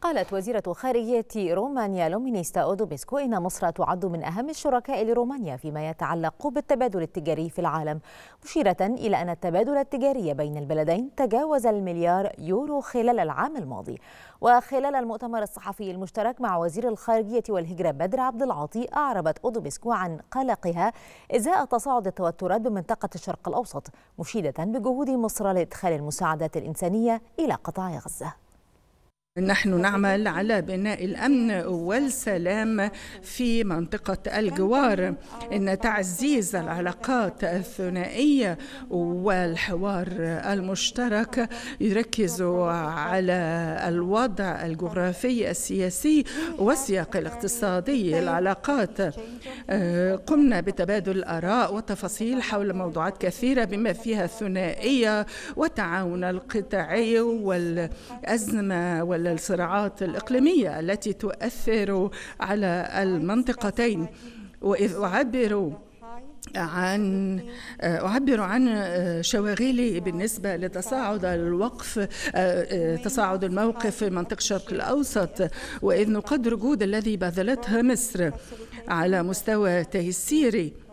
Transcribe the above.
قالت وزيرة خارجية رومانيا لومينيستا أودوبيسكو إن مصر تعد من أهم الشركاء لرومانيا فيما يتعلق بالتبادل التجاري في العالم مشيرة إلى أن التبادل التجاري بين البلدين تجاوز المليار يورو خلال العام الماضي وخلال المؤتمر الصحفي المشترك مع وزير الخارجية والهجرة بدر عبد العاطي أعربت أودوبيسكو عن قلقها إزاء تصاعد التوترات بمنطقة الشرق الأوسط مشيدة بجهود مصر لإدخال المساعدات الإنسانية إلى قطاع غزة نحن نعمل على بناء الامن والسلام في منطقه الجوار ان تعزيز العلاقات الثنائيه والحوار المشترك يركز على الوضع الجغرافي السياسي والسياق الاقتصادي العلاقات آه، قمنا بتبادل الاراء وتفاصيل حول موضوعات كثيره بما فيها الثنائيه والتعاون القطاعي والازمه وال الصراعات الإقليمية التي تؤثر على المنطقتين وإذ أعبر عن أعبر عن شواغلي بالنسبة لتصاعد الوقف تصاعد الموقف في منطقة الشرق الأوسط وإذ نقدر جهود الذي بذلتها مصر على مستوى تيسيري